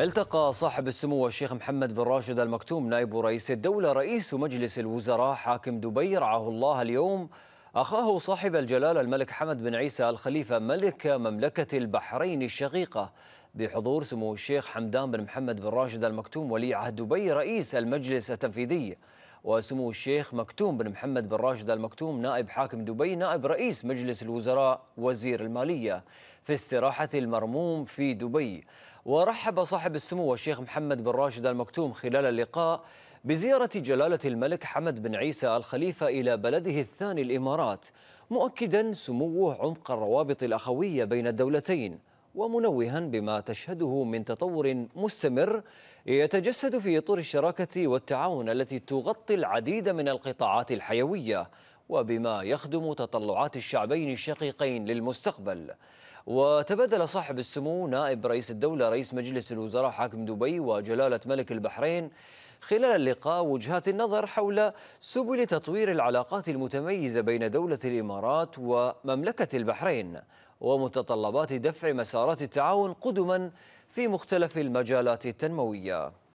التقى صاحب السمو الشيخ محمد بن راشد المكتوم نائب رئيس الدولة رئيس مجلس الوزراء حاكم دبي رعاه الله اليوم أخاه صاحب الجلالة الملك حمد بن عيسى الخليفة ملك مملكة البحرين الشقيقة بحضور سمو الشيخ حمدان بن محمد بن راشد المكتوم ولي عهد دبي رئيس المجلس التنفيذي وسمو الشيخ مكتوم بن محمد بن راشد المكتوم نائب حاكم دبي نائب رئيس مجلس الوزراء وزير المالية في استراحة المرموم في دبي ورحب صاحب السمو الشيخ محمد بن راشد المكتوم خلال اللقاء بزيارة جلالة الملك حمد بن عيسى الخليفة إلى بلده الثاني الإمارات مؤكدا سموه عمق الروابط الأخوية بين الدولتين ومنوها بما تشهده من تطور مستمر يتجسد في إطار الشراكة والتعاون التي تغطي العديد من القطاعات الحيوية وبما يخدم تطلعات الشعبين الشقيقين للمستقبل وتبادل صاحب السمو نائب رئيس الدولة رئيس مجلس الوزراء حاكم دبي وجلالة ملك البحرين خلال اللقاء وجهات النظر حول سبل تطوير العلاقات المتميزة بين دولة الإمارات ومملكة البحرين ومتطلبات دفع مسارات التعاون قدما في مختلف المجالات التنموية